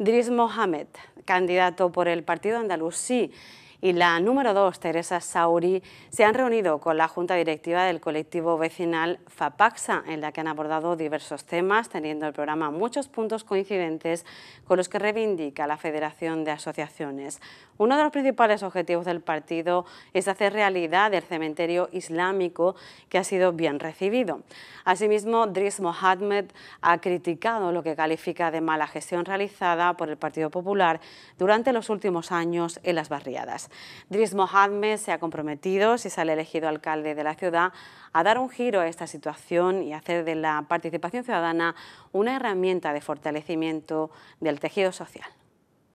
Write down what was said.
Dris Mohamed, candidato por el Partido Andalusí y la número dos, Teresa Sauri, se han reunido con la Junta Directiva del colectivo vecinal FAPAXA, en la que han abordado diversos temas, teniendo el programa muchos puntos coincidentes con los que reivindica la Federación de Asociaciones. Uno de los principales objetivos del partido es hacer realidad el cementerio islámico que ha sido bien recibido. Asimismo, Dries Mohamed ha criticado lo que califica de mala gestión realizada por el Partido Popular durante los últimos años en las barriadas. Dris Dries Mohamed se ha comprometido, si sale elegido alcalde de la ciudad, a dar un giro a esta situación y hacer de la participación ciudadana una herramienta de fortalecimiento del tejido social.